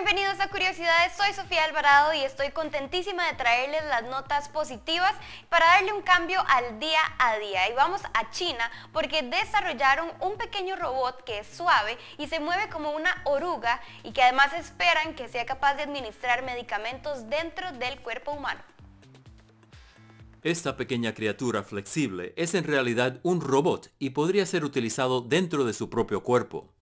bienvenidos a Curiosidades. Soy Sofía Alvarado y estoy contentísima de traerles las notas positivas para darle un cambio al día a día. Y vamos a China porque desarrollaron un pequeño robot que es suave y se mueve como una oruga y que además esperan que sea capaz de administrar medicamentos dentro del cuerpo humano. Esta pequeña criatura flexible es en realidad un robot y podría ser utilizado dentro de su propio cuerpo.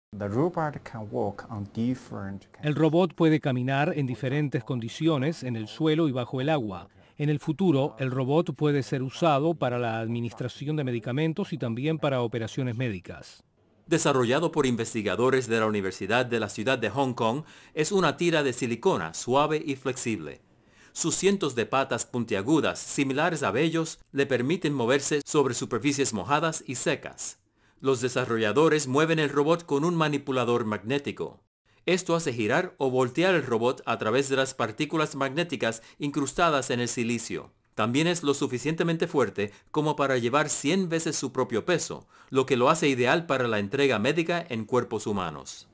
El robot puede caminar en diferentes condiciones, en el suelo y bajo el agua. En el futuro, el robot puede ser usado para la administración de medicamentos y también para operaciones médicas. Desarrollado por investigadores de la Universidad de la Ciudad de Hong Kong, es una tira de silicona suave y flexible. Sus cientos de patas puntiagudas, similares a vellos, le permiten moverse sobre superficies mojadas y secas. Los desarrolladores mueven el robot con un manipulador magnético. Esto hace girar o voltear el robot a través de las partículas magnéticas incrustadas en el silicio. También es lo suficientemente fuerte como para llevar 100 veces su propio peso, lo que lo hace ideal para la entrega médica en cuerpos humanos.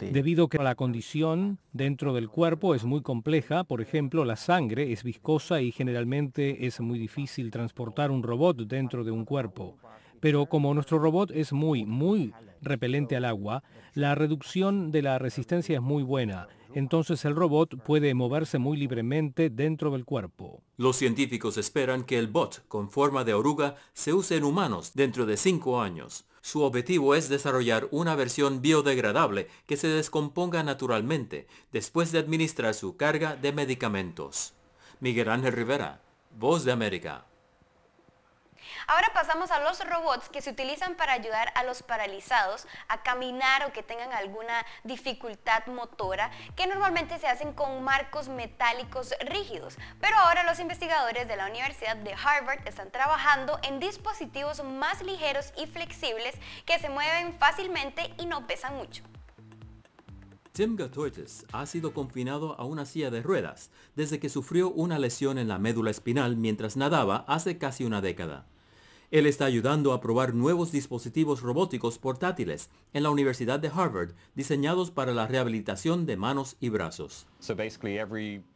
Debido a que la condición dentro del cuerpo es muy compleja, por ejemplo, la sangre es viscosa y generalmente es muy difícil transportar un robot dentro de un cuerpo. Pero como nuestro robot es muy, muy repelente al agua, la reducción de la resistencia es muy buena. Entonces el robot puede moverse muy libremente dentro del cuerpo. Los científicos esperan que el bot con forma de oruga se use en humanos dentro de cinco años. Su objetivo es desarrollar una versión biodegradable que se descomponga naturalmente después de administrar su carga de medicamentos. Miguel Ángel Rivera, Voz de América. Ahora pasamos a los robots que se utilizan para ayudar a los paralizados a caminar o que tengan alguna dificultad motora, que normalmente se hacen con marcos metálicos rígidos. Pero ahora los investigadores de la Universidad de Harvard están trabajando en dispositivos más ligeros y flexibles que se mueven fácilmente y no pesan mucho. Tim Gatortes ha sido confinado a una silla de ruedas desde que sufrió una lesión en la médula espinal mientras nadaba hace casi una década. Él está ayudando a probar nuevos dispositivos robóticos portátiles en la Universidad de Harvard, diseñados para la rehabilitación de manos y brazos.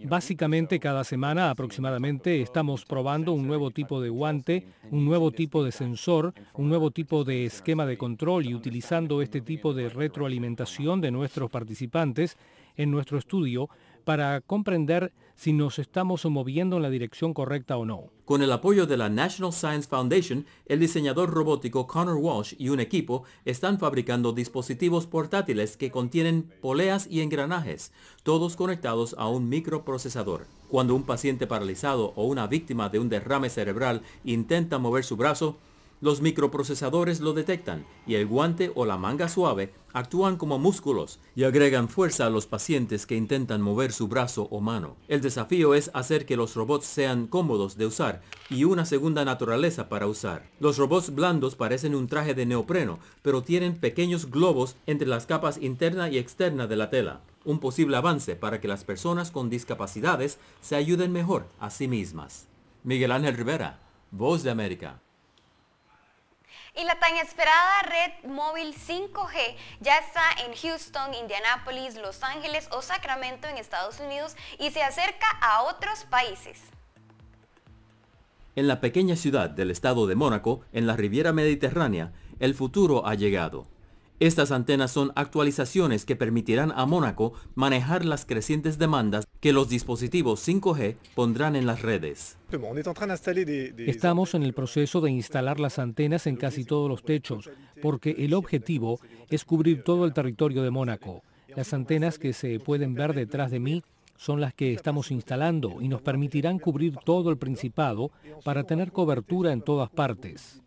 Básicamente cada semana aproximadamente estamos probando un nuevo tipo de guante, un nuevo tipo de sensor, un nuevo tipo de esquema de control y utilizando este tipo de retroalimentación de nuestros participantes en nuestro estudio, para comprender si nos estamos moviendo en la dirección correcta o no. Con el apoyo de la National Science Foundation, el diseñador robótico Connor Walsh y un equipo están fabricando dispositivos portátiles que contienen poleas y engranajes, todos conectados a un microprocesador. Cuando un paciente paralizado o una víctima de un derrame cerebral intenta mover su brazo, los microprocesadores lo detectan y el guante o la manga suave actúan como músculos y agregan fuerza a los pacientes que intentan mover su brazo o mano. El desafío es hacer que los robots sean cómodos de usar y una segunda naturaleza para usar. Los robots blandos parecen un traje de neopreno, pero tienen pequeños globos entre las capas interna y externa de la tela. Un posible avance para que las personas con discapacidades se ayuden mejor a sí mismas. Miguel Ángel Rivera, Voz de América. Y la tan esperada red móvil 5G ya está en Houston, Indianápolis, Los Ángeles o Sacramento en Estados Unidos y se acerca a otros países. En la pequeña ciudad del estado de Mónaco, en la Riviera Mediterránea, el futuro ha llegado. Estas antenas son actualizaciones que permitirán a Mónaco manejar las crecientes demandas que los dispositivos 5G pondrán en las redes. Estamos en el proceso de instalar las antenas en casi todos los techos, porque el objetivo es cubrir todo el territorio de Mónaco. Las antenas que se pueden ver detrás de mí son las que estamos instalando y nos permitirán cubrir todo el Principado para tener cobertura en todas partes.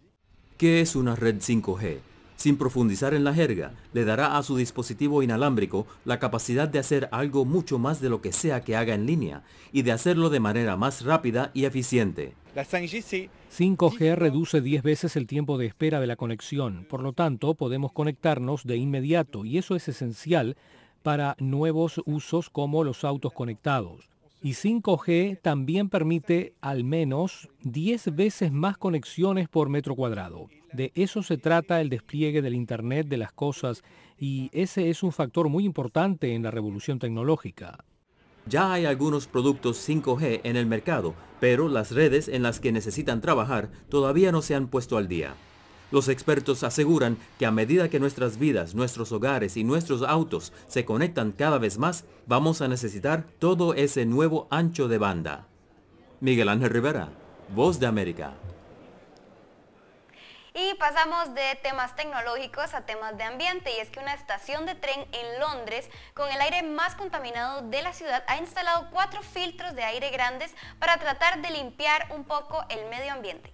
¿Qué es una red 5G? Sin profundizar en la jerga, le dará a su dispositivo inalámbrico la capacidad de hacer algo mucho más de lo que sea que haga en línea y de hacerlo de manera más rápida y eficiente. 5G reduce 10 veces el tiempo de espera de la conexión, por lo tanto podemos conectarnos de inmediato y eso es esencial para nuevos usos como los autos conectados. Y 5G también permite al menos 10 veces más conexiones por metro cuadrado. De eso se trata el despliegue del Internet de las Cosas y ese es un factor muy importante en la revolución tecnológica. Ya hay algunos productos 5G en el mercado, pero las redes en las que necesitan trabajar todavía no se han puesto al día. Los expertos aseguran que a medida que nuestras vidas, nuestros hogares y nuestros autos se conectan cada vez más, vamos a necesitar todo ese nuevo ancho de banda. Miguel Ángel Rivera, Voz de América. Y pasamos de temas tecnológicos a temas de ambiente y es que una estación de tren en Londres con el aire más contaminado de la ciudad ha instalado cuatro filtros de aire grandes para tratar de limpiar un poco el medio ambiente.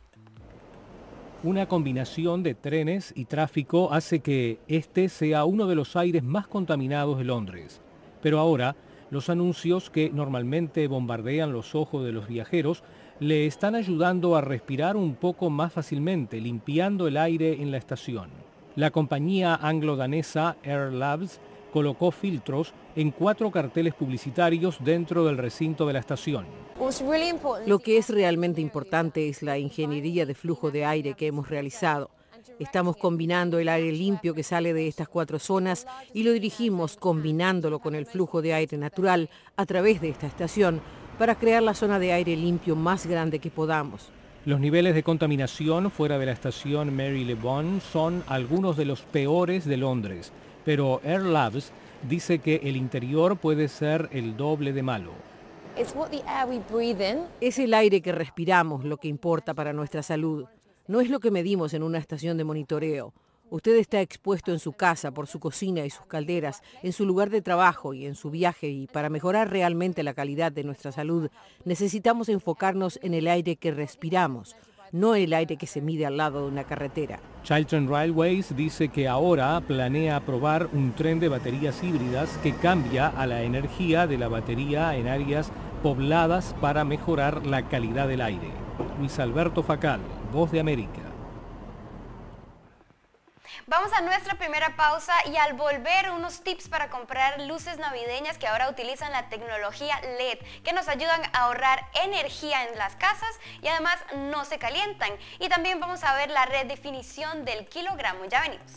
Una combinación de trenes y tráfico hace que este sea uno de los aires más contaminados de Londres. Pero ahora, los anuncios que normalmente bombardean los ojos de los viajeros le están ayudando a respirar un poco más fácilmente, limpiando el aire en la estación. La compañía anglo-danesa Air Labs colocó filtros en cuatro carteles publicitarios dentro del recinto de la estación. Lo que es realmente importante es la ingeniería de flujo de aire que hemos realizado. Estamos combinando el aire limpio que sale de estas cuatro zonas y lo dirigimos combinándolo con el flujo de aire natural a través de esta estación para crear la zona de aire limpio más grande que podamos. Los niveles de contaminación fuera de la estación Mary son algunos de los peores de Londres pero Air Labs dice que el interior puede ser el doble de malo. Es el aire que respiramos lo que importa para nuestra salud. No es lo que medimos en una estación de monitoreo. Usted está expuesto en su casa, por su cocina y sus calderas, en su lugar de trabajo y en su viaje, y para mejorar realmente la calidad de nuestra salud necesitamos enfocarnos en el aire que respiramos, no el aire que se mide al lado de una carretera. Children Railways dice que ahora planea aprobar un tren de baterías híbridas que cambia a la energía de la batería en áreas pobladas para mejorar la calidad del aire. Luis Alberto Facal, Voz de América. Vamos a nuestra primera pausa y al volver unos tips para comprar luces navideñas que ahora utilizan la tecnología LED, que nos ayudan a ahorrar energía en las casas y además no se calientan. Y también vamos a ver la redefinición del kilogramo. Ya venimos.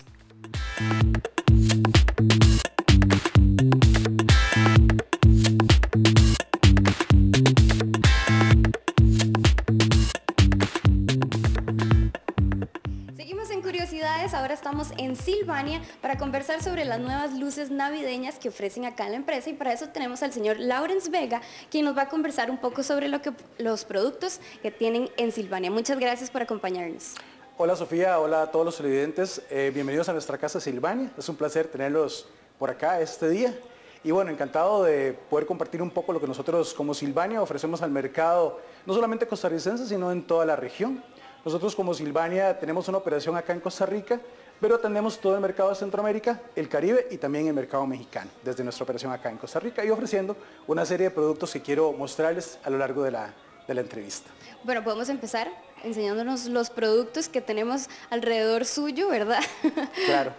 en Silvania para conversar sobre las nuevas luces navideñas que ofrecen acá en la empresa y para eso tenemos al señor Lawrence Vega, quien nos va a conversar un poco sobre lo que, los productos que tienen en Silvania. Muchas gracias por acompañarnos. Hola Sofía, hola a todos los televidentes, eh, bienvenidos a nuestra casa Silvania, es un placer tenerlos por acá este día. Y bueno, encantado de poder compartir un poco lo que nosotros como Silvania ofrecemos al mercado, no solamente costarricense, sino en toda la región. Nosotros como Silvania tenemos una operación acá en Costa Rica pero atendemos todo el mercado de Centroamérica, el Caribe y también el mercado mexicano, desde nuestra operación acá en Costa Rica y ofreciendo una serie de productos que quiero mostrarles a lo largo de la, entrevista. Bueno, podemos empezar enseñándonos los productos que tenemos alrededor suyo, ¿verdad? Claro.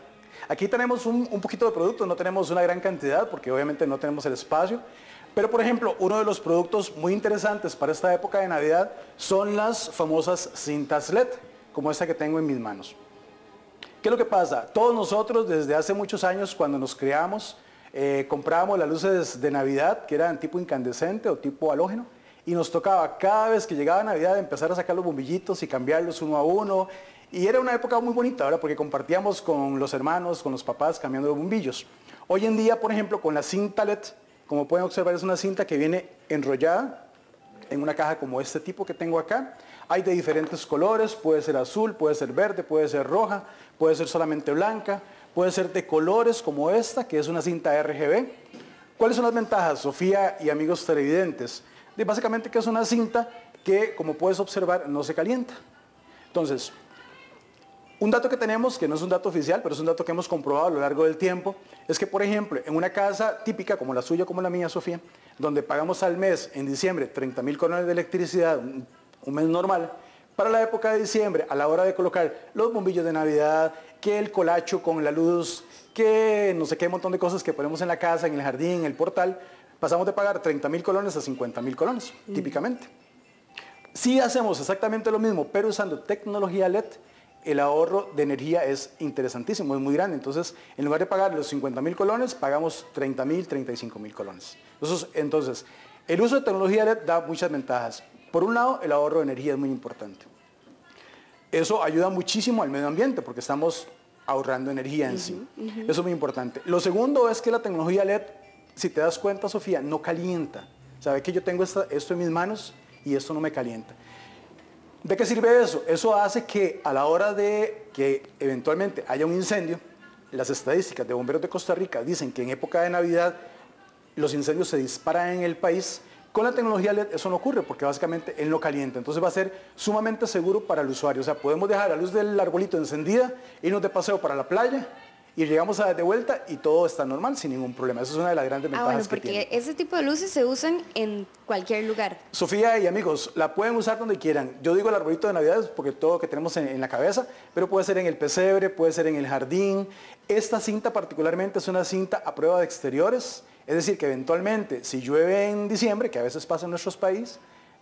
Aquí tenemos un, un poquito de productos, no tenemos una gran cantidad porque obviamente no tenemos el espacio, pero por ejemplo, uno de los productos muy interesantes para esta época de Navidad son las famosas cintas LED, como esta que tengo en mis manos. ¿Qué es lo que pasa? Todos nosotros desde hace muchos años cuando nos creamos, eh, comprábamos las luces de Navidad, que eran tipo incandescente o tipo halógeno, y nos tocaba cada vez que llegaba Navidad empezar a sacar los bombillitos y cambiarlos uno a uno. Y era una época muy bonita, ahora Porque compartíamos con los hermanos, con los papás, cambiando los bombillos. Hoy en día, por ejemplo, con la cinta LED, como pueden observar, es una cinta que viene enrollada en una caja como este tipo que tengo acá. Hay de diferentes colores, puede ser azul, puede ser verde, puede ser roja, puede ser solamente blanca, puede ser de colores como esta, que es una cinta RGB. ¿Cuáles son las ventajas, Sofía y amigos televidentes? básicamente que es una cinta que, como puedes observar, no se calienta. Entonces, un dato que tenemos, que no es un dato oficial, pero es un dato que hemos comprobado a lo largo del tiempo, es que, por ejemplo, en una casa típica como la suya, como la mía, Sofía, donde pagamos al mes, en diciembre, 30 mil de electricidad, un mes normal, para la época de diciembre, a la hora de colocar los bombillos de Navidad, que el colacho con la luz, que no sé qué montón de cosas que ponemos en la casa, en el jardín, en el portal, pasamos de pagar 30 mil colones a 50 mil colones, mm. típicamente. Si hacemos exactamente lo mismo, pero usando tecnología LED, el ahorro de energía es interesantísimo, es muy grande. Entonces, en lugar de pagar los 50 mil colones, pagamos 30 mil, 35 mil colones. Entonces, entonces, el uso de tecnología LED da muchas ventajas. Por un lado, el ahorro de energía es muy importante. Eso ayuda muchísimo al medio ambiente porque estamos ahorrando energía en sí. Eso es muy importante. Lo segundo es que la tecnología LED, si te das cuenta, Sofía, no calienta. Sabe que yo tengo esto en mis manos y esto no me calienta. ¿De qué sirve eso? Eso hace que a la hora de que eventualmente haya un incendio, las estadísticas de bomberos de Costa Rica dicen que en época de Navidad los incendios se disparan en el país con la tecnología LED eso no ocurre porque básicamente él lo caliente. entonces va a ser sumamente seguro para el usuario. O sea, podemos dejar la luz del arbolito encendida, irnos de paseo para la playa y llegamos a de vuelta y todo está normal sin ningún problema. Esa es una de las grandes ah, ventajas bueno, porque ese tipo de luces se usan en cualquier lugar. Sofía y amigos, la pueden usar donde quieran. Yo digo el arbolito de Navidad porque todo lo que tenemos en la cabeza, pero puede ser en el pesebre, puede ser en el jardín. Esta cinta particularmente es una cinta a prueba de exteriores es decir, que eventualmente, si llueve en diciembre, que a veces pasa en nuestros países,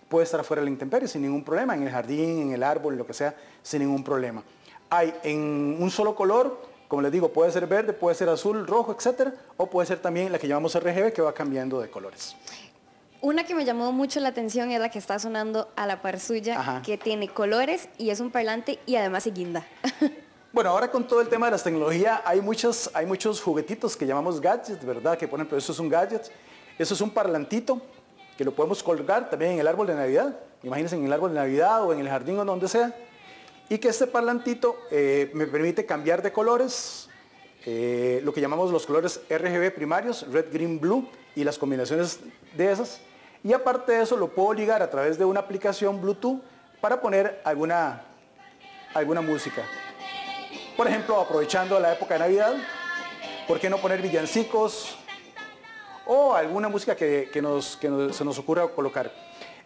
puede estar afuera del intemperio intemperie sin ningún problema, en el jardín, en el árbol, lo que sea, sin ningún problema. Hay en un solo color, como les digo, puede ser verde, puede ser azul, rojo, etcétera, o puede ser también la que llamamos RGB, que va cambiando de colores. Una que me llamó mucho la atención es la que está sonando a la par que tiene colores y es un parlante y además se guinda. Bueno, ahora con todo el tema de las tecnologías, hay, muchos juguetitos que llamamos gadgets, ¿verdad? Que, ponen, pero eso es un gadget, eso es un parlantito que lo podemos colgar también en el árbol de Navidad. Imagínense en el árbol de Navidad o en el jardín o donde sea. Y que este parlantito eh, me permite cambiar de colores, eh, lo que llamamos los colores RGB primarios, red, green, blue, y las combinaciones de esas. Y aparte de eso, lo puedo ligar a través de una aplicación Bluetooth para poner alguna música. Por ejemplo, aprovechando la época de Navidad, ¿por qué no poner villancicos o alguna música que, nos, se nos ocurra colocar?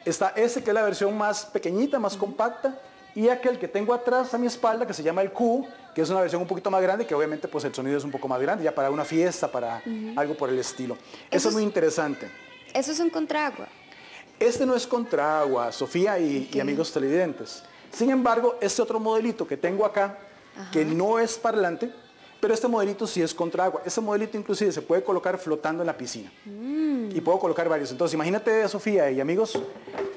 Está este que es la versión más pequeñita, más compacta, y aquel que tengo atrás a mi espalda que se llama el Q, que es una versión un poquito más grande, que obviamente pues el sonido es un poco más grande, ya para una fiesta, para algo por el estilo. Eso, es muy interesante. Eso es un contragua. Este no es contraagua, Sofía y amigos televidentes. Sin embargo, este otro modelito que tengo acá, que no es parlante, pero este modelito sí es contra agua. Este modelito inclusive se puede colocar flotando en la piscina. Mm. Y puedo colocar varios. Entonces imagínate, Sofía y amigos,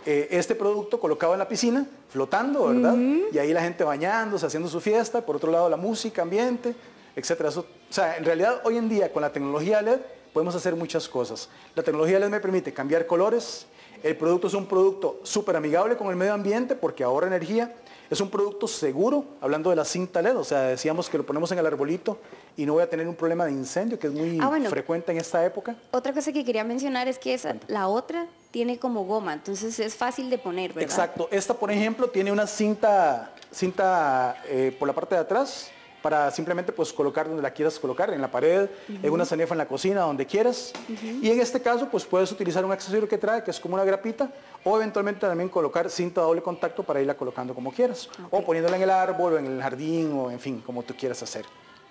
eh, este producto colocado en la piscina, flotando, ¿verdad? Y ahí la gente bañándose, haciendo su fiesta. Por otro lado, la música, ambiente, etcétera. o sea, en realidad hoy en día con la tecnología LED podemos hacer muchas cosas. La tecnología LED me permite cambiar colores, el producto es un producto súper amigable con el medio ambiente porque ahorra energía, es un producto seguro, hablando de la cinta LED, o sea, decíamos que lo ponemos en el arbolito y no voy a tener un problema de incendio, que es muy ah, frecuente en esta época. Otra cosa que quería mencionar es que esa, la otra tiene como goma, entonces es fácil de poner, ¿verdad? Exacto. Esta, por ejemplo, tiene una cinta, cinta eh, por la parte de atrás, para simplemente pues colocar donde la quieras colocar, en la pared, en una cenefa, en la cocina, donde quieras. Y en este caso pues puedes utilizar un accesorio que trae, que es como una grapita, o eventualmente también colocar cinta doble contacto para irla colocando como quieras, o poniéndola en el árbol, o en el jardín, o en fin, como tú quieras hacer.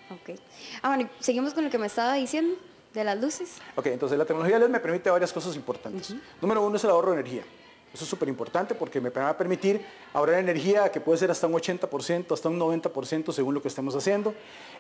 Ok. Ah, bueno, seguimos con lo que me estaba diciendo de las luces. Ok, entonces la tecnología LED me permite varias cosas importantes. Número uno es el ahorro de energía. Eso es súper importante porque me va a permitir ahorrar energía que puede ser hasta un 80%, hasta un 90% según lo que estemos haciendo.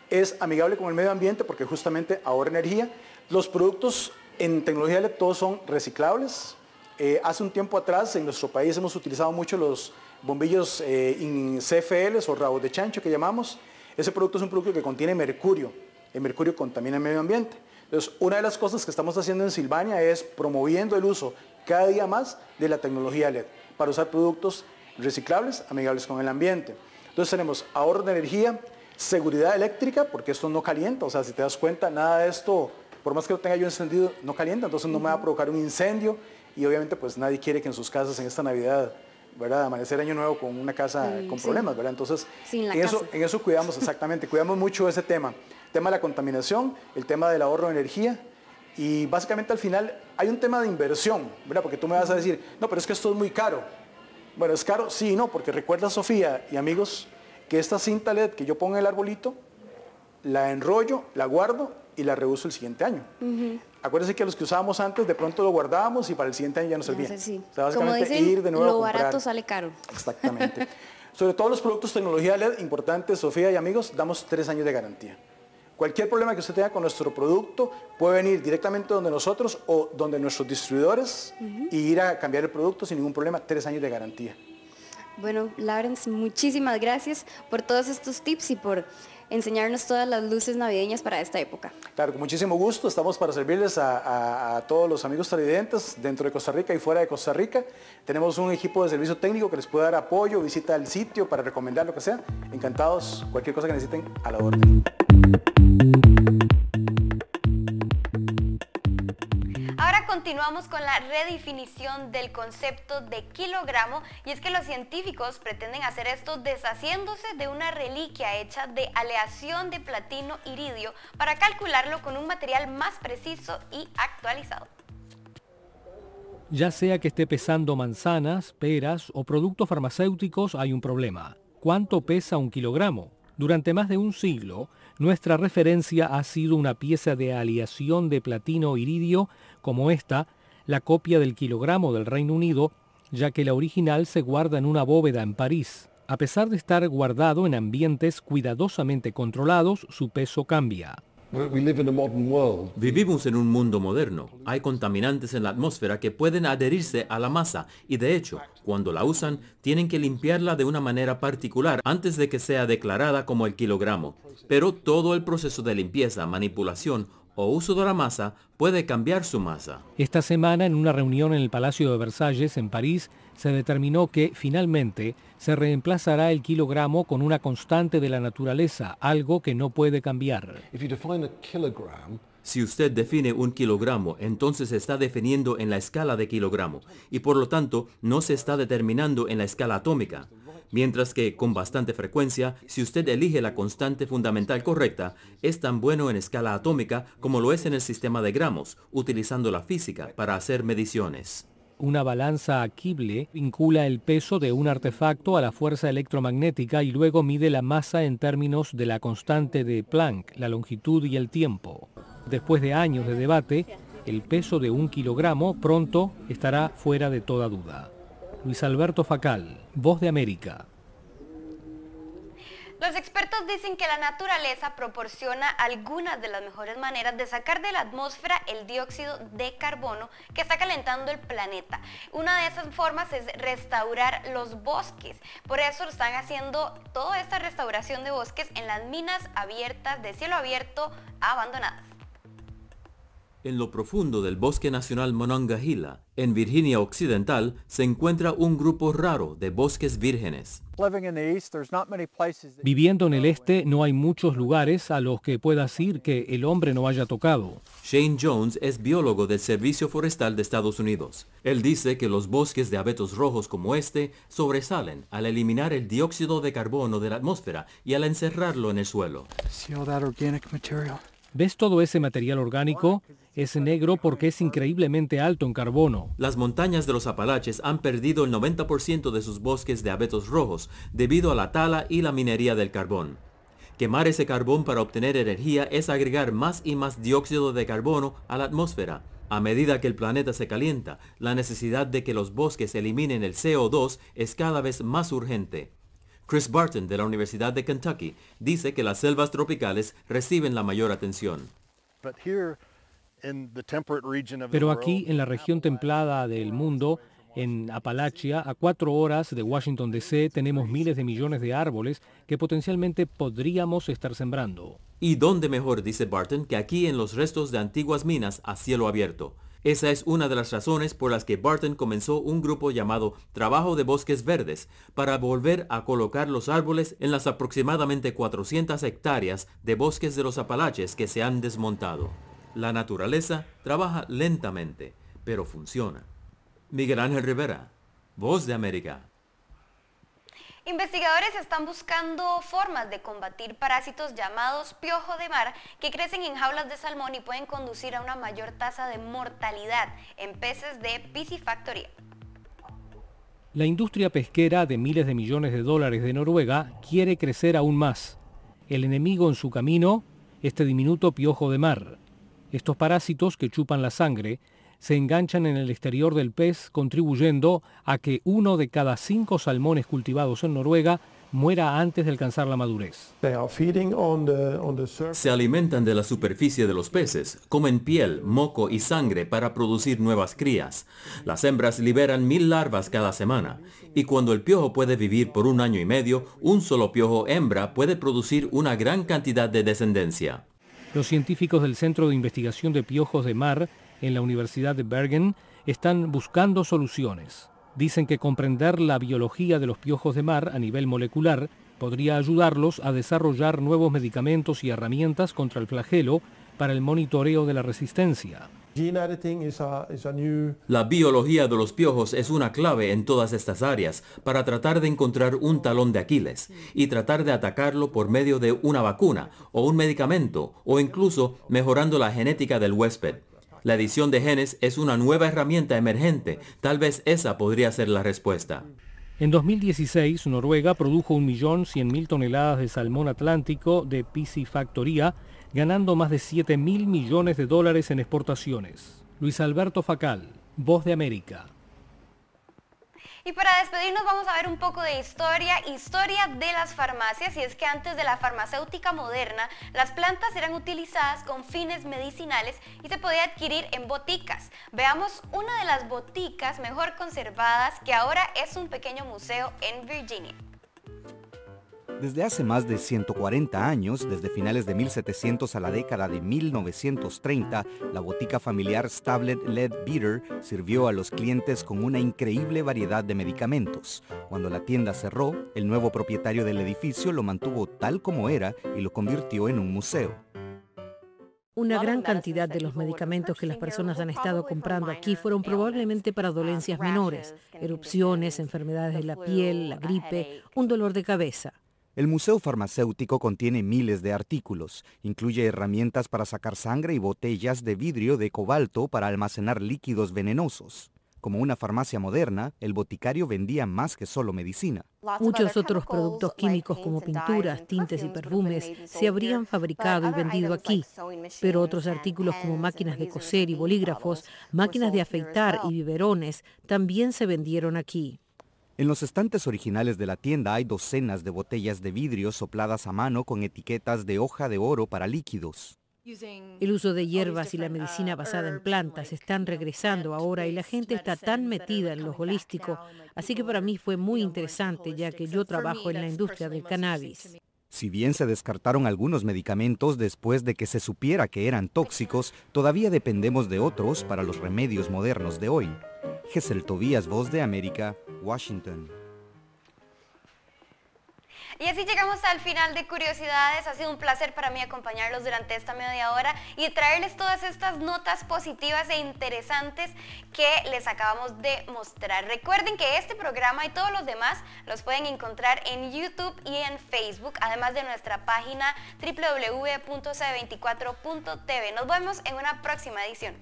Es amigable con el medio ambiente porque justamente ahorra energía. Los productos en tecnología LED todos son reciclables. Eh, hace un tiempo atrás en nuestro país hemos utilizado mucho los bombillos eh, CFLs o rabos de chancho que llamamos. Ese producto es un producto que contiene mercurio. El mercurio contamina el medio ambiente. Entonces, una de las cosas que estamos haciendo en Silvania es promoviendo el uso cada día más de la tecnología LED para usar productos reciclables, amigables con el ambiente. Entonces tenemos ahorro de energía, seguridad eléctrica, porque esto no calienta, o sea, si te das cuenta, nada de esto, por más que lo tenga yo encendido, no calienta, entonces no me va a provocar un incendio y obviamente pues nadie quiere que en sus casas en esta Navidad ¿verdad? Amanecer año nuevo con una casa con problemas, ¿verdad? Entonces, en eso, en eso cuidamos exactamente, cuidamos mucho ese tema. tema de la contaminación, el tema del ahorro de energía, y básicamente al final hay un tema de inversión, ¿verdad? Porque tú me vas a decir, no, pero es que esto es muy caro. Bueno, es caro, sí y no, porque recuerda Sofía y amigos que esta cinta LED que yo pongo en el arbolito, la enrollo, la guardo y la reuso el siguiente año. Acuérdense que los que usábamos antes de pronto lo guardábamos y para el siguiente año ya no servía. Como de nuevo lo barato sale caro. Exactamente. Sobre todos los productos tecnología LED, importantes, Sofía y amigos, damos tres años de garantía. Cualquier problema que usted tenga con nuestro producto puede venir directamente donde nosotros o donde nuestros distribuidores y ir a cambiar el producto sin ningún problema, tres años de garantía. Bueno, Lawrence, muchísimas gracias por todos estos tips y por enseñarnos todas las luces navideñas para esta época. Claro, con muchísimo gusto, estamos para servirles a, a, todos los amigos televidentes dentro de Costa Rica y fuera de Costa Rica. Tenemos un equipo de servicio técnico que les puede dar apoyo, visita el sitio para recomendar lo que sea. Encantados, cualquier cosa que necesiten, a la orden. continuamos con la redefinición del concepto de kilogramo y es que los científicos pretenden hacer esto deshaciéndose de una reliquia hecha de aleación de platino iridio para calcularlo con un material más preciso y actualizado. Ya sea que esté pesando manzanas, peras o productos farmacéuticos, hay un problema. ¿Cuánto pesa un kilogramo? Durante más de un siglo, nuestra referencia ha sido una pieza de aleación de platino iridio como esta, la copia del kilogramo del Reino Unido, ya que la original se guarda en una bóveda en París. A pesar de estar guardado en ambientes cuidadosamente controlados, su peso cambia. Vivimos en un mundo moderno. Hay contaminantes en la atmósfera que pueden adherirse a la masa y de hecho, cuando la usan, tienen que limpiarla de una manera particular antes de que sea declarada como el kilogramo. Pero todo el proceso de limpieza, manipulación o uso de la masa puede cambiar su masa. Esta semana, en una reunión en el Palacio de Versalles, en París, se determinó que, finalmente, se reemplazará el kilogramo con una constante de la naturaleza, algo que no puede cambiar. Si usted define un kilogramo, entonces se está definiendo en la escala de kilogramo, y por lo tanto no se está determinando en la escala atómica mientras que con bastante frecuencia, si usted elige la constante fundamental correcta, es tan bueno en escala atómica como lo es en el sistema de gramos, utilizando la física para hacer mediciones. Una balanza aquible vincula el peso de un artefacto a la fuerza electromagnética y luego mide la masa en términos de la constante de Planck, la longitud y el tiempo. Después de años de debate, el peso de un kilogramo pronto estará fuera de toda duda. Luis Alberto Facal, Voz de América. Los expertos dicen que la naturaleza proporciona algunas de las mejores maneras de sacar de la atmósfera el dióxido de carbono que está calentando el planeta. Una de esas formas es restaurar los bosques. Por eso están haciendo toda esta restauración de bosques en las minas abiertas, de cielo abierto, abandonadas. En lo profundo del Bosque Nacional Monongahela, en Virginia Occidental, se encuentra un grupo raro de bosques vírgenes. Viviendo en el este, no hay muchos lugares a los que puedas ir que el hombre no haya tocado. Shane Jones es biólogo del Servicio Forestal de Estados Unidos. Él dice que los bosques de abetos rojos como este sobresalen al eliminar el dióxido de carbono de la atmósfera y al encerrarlo en el suelo. ¿Ves todo ese material orgánico? es negro porque es increíblemente alto en carbono. Las montañas de los Apalaches han perdido el 90% de sus bosques de abetos rojos debido a la tala y la minería del carbón. Quemar ese carbón para obtener energía es agregar más y más dióxido de carbono a la atmósfera. A medida que el planeta se calienta, la necesidad de que los bosques eliminen el CO2 es cada vez más urgente. Chris Barton de la Universidad de Kentucky dice que las selvas tropicales reciben la mayor atención. Pero aquí, en la región templada del mundo, en Apalachia, a cuatro horas de Washington, D.C., tenemos miles de millones de árboles que potencialmente podríamos estar sembrando. ¿Y dónde mejor, dice Barton, que aquí en los restos de antiguas minas a cielo abierto? Esa es una de las razones por las que Barton comenzó un grupo llamado Trabajo de Bosques Verdes para volver a colocar los árboles en las aproximadamente 400 hectáreas de bosques de los Apalaches que se han desmontado. La naturaleza trabaja lentamente, pero funciona. Miguel Ángel Rivera, Voz de América. Investigadores están buscando formas de combatir parásitos llamados piojo de mar que crecen en jaulas de salmón y pueden conducir a una mayor tasa de mortalidad en peces de piscifactoría. La industria pesquera de miles de millones de dólares de Noruega quiere crecer aún más. El enemigo en su camino, este diminuto piojo de mar, estos parásitos que chupan la sangre se enganchan en el exterior del pez, contribuyendo a que uno de cada cinco salmones cultivados en Noruega muera antes de alcanzar la madurez. Se alimentan de la superficie de los peces, comen piel, moco y sangre para producir nuevas crías. Las hembras liberan mil larvas cada semana y cuando el piojo puede vivir por un año y medio, un solo piojo hembra puede producir una gran cantidad de descendencia. Los científicos del Centro de Investigación de Piojos de Mar en la Universidad de Bergen están buscando soluciones. Dicen que comprender la biología de los piojos de mar a nivel molecular podría ayudarlos a desarrollar nuevos medicamentos y herramientas contra el flagelo para el monitoreo de la resistencia. La biología de los piojos es una clave en todas estas áreas para tratar de encontrar un talón de Aquiles y tratar de atacarlo por medio de una vacuna o un medicamento o incluso mejorando la genética del huésped. La edición de genes es una nueva herramienta emergente. Tal vez esa podría ser la respuesta. En 2016, Noruega produjo 1.100.000 toneladas de salmón atlántico de piscifactoría ganando más de 7 mil millones de dólares en exportaciones. Luis Alberto Facal, Voz de América. Y para despedirnos vamos a ver un poco de historia, historia de las farmacias, y es que antes de la farmacéutica moderna, las plantas eran utilizadas con fines medicinales y se podía adquirir en boticas. Veamos una de las boticas mejor conservadas que ahora es un pequeño museo en Virginia. Desde hace más de 140 años, desde finales de 1700 a la década de 1930, la botica familiar Stablet Beater sirvió a los clientes con una increíble variedad de medicamentos. Cuando la tienda cerró, el nuevo propietario del edificio lo mantuvo tal como era y lo convirtió en un museo. Una gran cantidad de los medicamentos que las personas han estado comprando aquí fueron probablemente para dolencias menores, erupciones, enfermedades de la piel, la gripe, un dolor de cabeza. El Museo Farmacéutico contiene miles de artículos, incluye herramientas para sacar sangre y botellas de vidrio de cobalto para almacenar líquidos venenosos. Como una farmacia moderna, el boticario vendía más que solo medicina. Muchos otros productos químicos como pinturas, tintes y perfumes se habrían fabricado y vendido aquí, pero otros artículos como máquinas de coser y bolígrafos, máquinas de afeitar y biberones también se vendieron aquí. En los estantes originales de la tienda hay docenas de botellas de vidrio sopladas a mano con etiquetas de hoja de oro para líquidos. El uso de hierbas y la medicina uh, basada en plantas están regresando ahora y la gente está tan metida en lo holístico, así que para mí fue muy interesante ya que yo trabajo en la industria del cannabis. Si bien se descartaron algunos medicamentos después de que se supiera que eran tóxicos, todavía dependemos de otros para los remedios modernos de hoy. Geseltovías Tobías, Voz de América, Washington. Y así llegamos al final de Curiosidades. Ha sido un placer para mí acompañarlos durante esta media hora y traerles todas estas notas positivas e interesantes que les acabamos de mostrar. Recuerden que este programa y todos los demás los pueden encontrar en YouTube y en Facebook, además de nuestra página www.c24.tv. Nos vemos en una próxima edición.